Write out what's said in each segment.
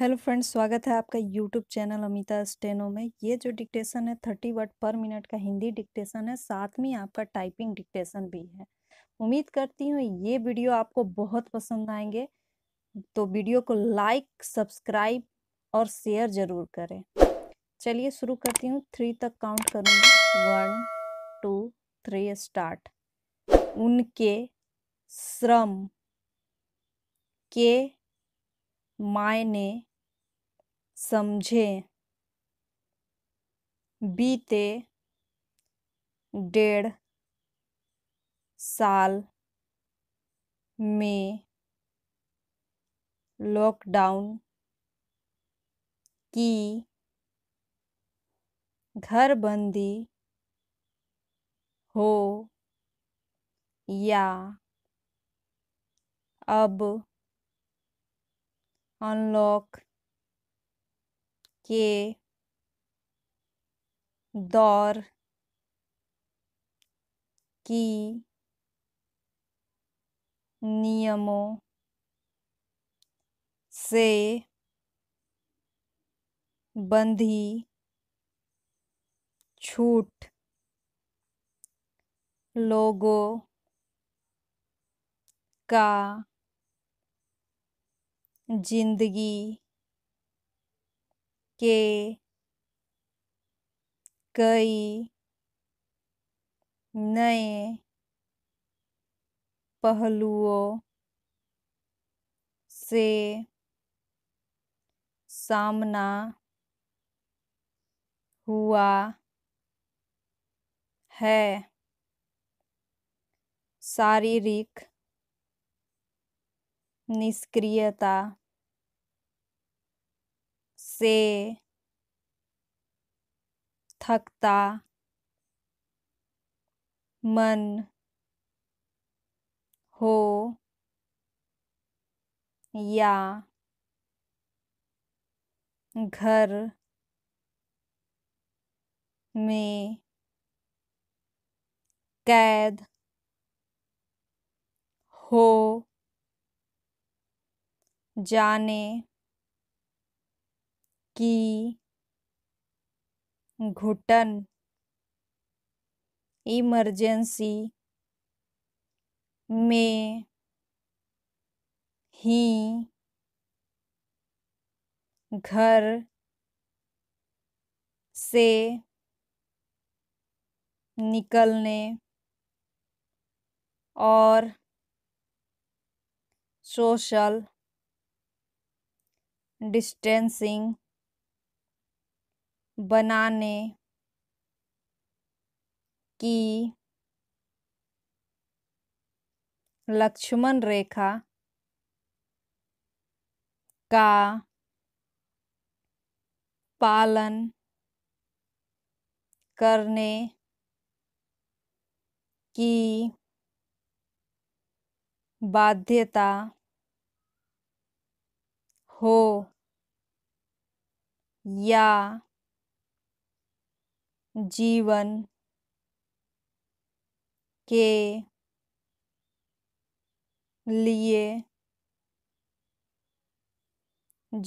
hello friends स्वागत है आपका यूट्यूब चैनल अमिता स्टेनो में ये जो डिक्टेशन है थर्टी वर्ड पर मिनट का हिंदी डिक्टेशन है साथ में आपका टाइपिंग डिक्टेशन भी है उम्मीद करती हूँ ये वीडियो आपको बहुत पसंद आएंगे तो वीडियो को लाइक सब्सक्राइब और शेयर ज़रूर करें चलिए शुरू करती हूँ थ्री तक काउंट करूँगी वन टू थ्री स्टार्ट उनके श्रम के मायने समझें बीते डेढ़ साल में लॉकडाउन की घरबंदी हो या अब अनलॉक के दौर की नियमों से बंधी छूट लोगों का जिंदगी के कई नए पहलुओं से सामना हुआ है शारीरिक निष्क्रियता से थकता मन हो या घर में कैद हो जाने की घुटन इमरजेंसी में ही घर से निकलने और सोशल डिस्टेंसिंग बनाने की लक्ष्मण रेखा का पालन करने की बाध्यता हो या जीवन के लिए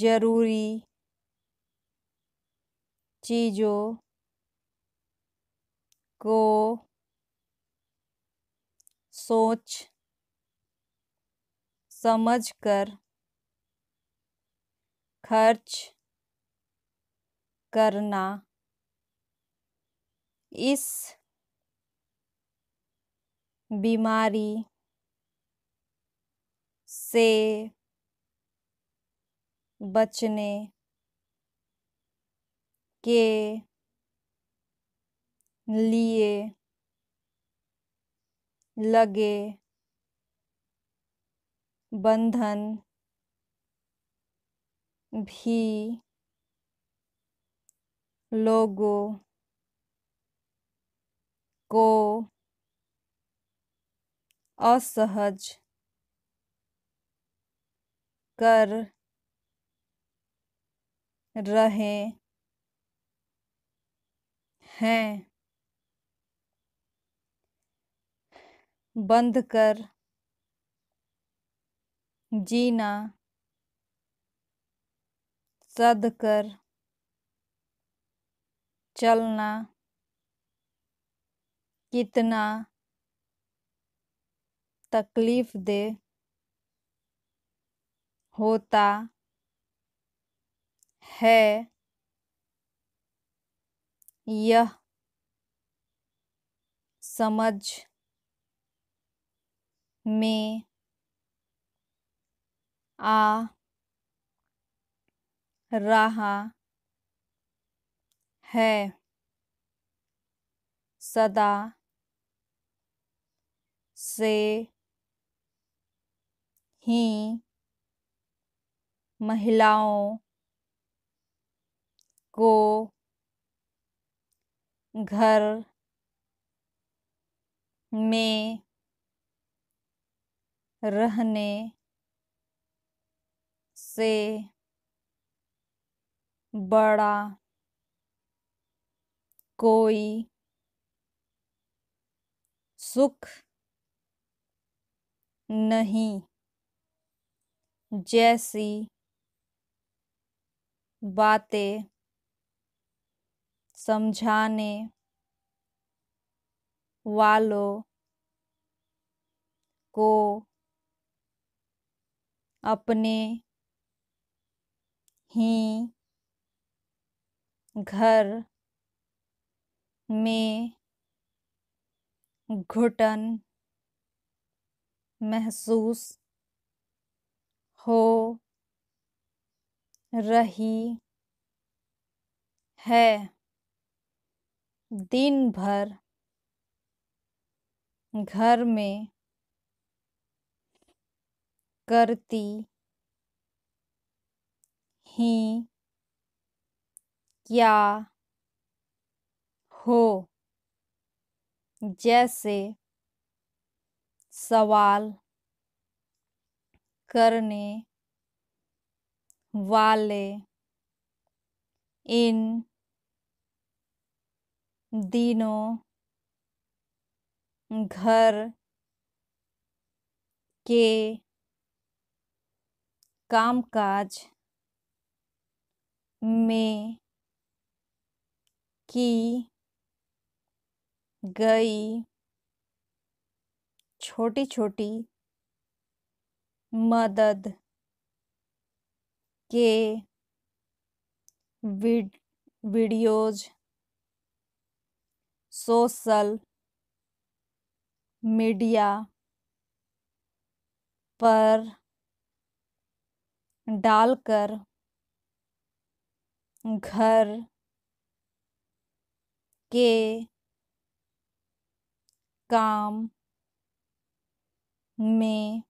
जरूरी चीज़ों को सोच समझकर खर्च करना इस बीमारी से बचने के लिए लगे बंधन भी लोगों को असहज कर रहे हैं बंद कर जीना सद कर चलना कितना तकलीफ दे होता है यह समझ में आ रहा है सदा से ही महिलाओं को घर में रहने से बड़ा कोई सुख नहीं जैसी बातें समझाने वालों को अपने ही घर में घुटन महसूस हो रही है दिन भर घर में करती ही क्या हो जैसे सवाल करने वाले इन दिनों घर के कामकाज में की गई छोटी छोटी मदद के वीडियोज सोशल मीडिया पर डालकर घर के काम में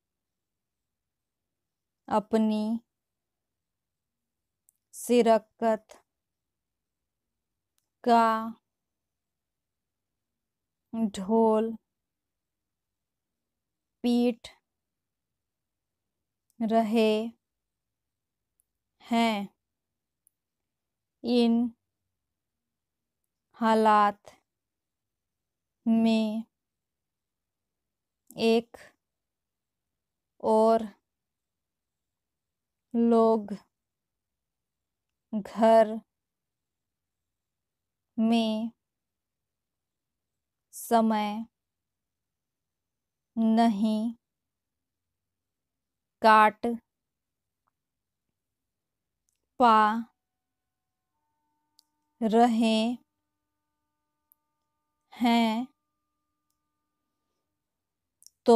अपनी शिरकत का ढोल पीट रहे हैं इन हालात में एक और लोग घर में समय नहीं काट पा रहे हैं तो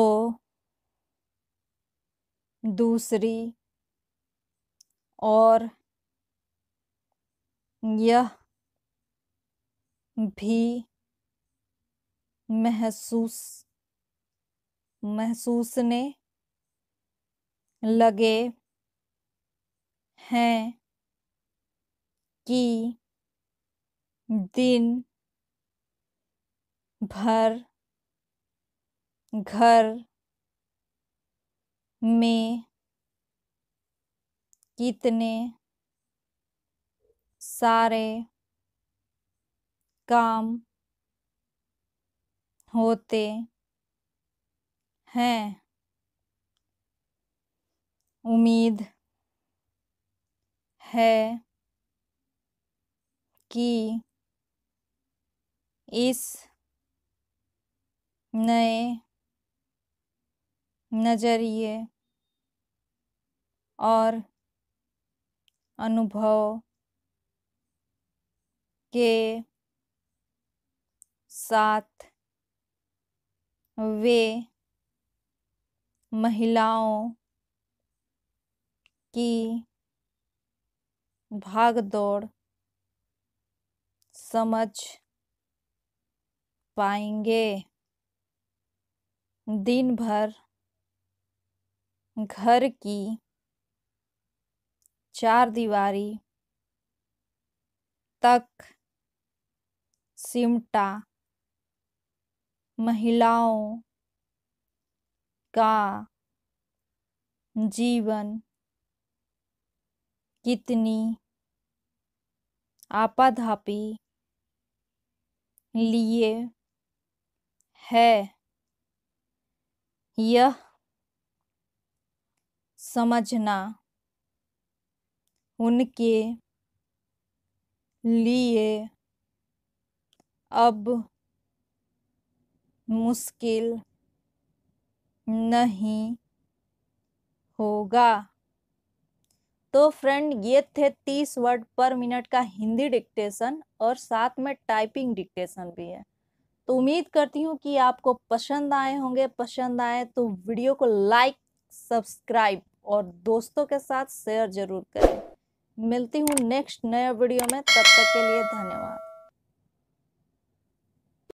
दूसरी और यह भी महसूस महसूसने लगे हैं कि दिन भर घर में कितने सारे काम होते हैं उम्मीद है कि इस नए नज़रिए और अनुभव के साथ वे महिलाओं की भागदौड़ समझ पाएंगे दिन भर घर की चार दीवारी तक सिमटा महिलाओं का जीवन कितनी आपाधापी लिए है यह समझना उनके लिए अब मुश्किल नहीं होगा तो फ्रेंड ये थे तीस वर्ड पर मिनट का हिंदी डिक्टेशन और साथ में टाइपिंग डिक्टेशन भी है तो उम्मीद करती हूँ कि आपको पसंद आए होंगे पसंद आए तो वीडियो को लाइक सब्सक्राइब और दोस्तों के साथ शेयर जरूर करें मिलती हूँ नेक्स्ट नया वीडियो में तब तक के लिए धन्यवाद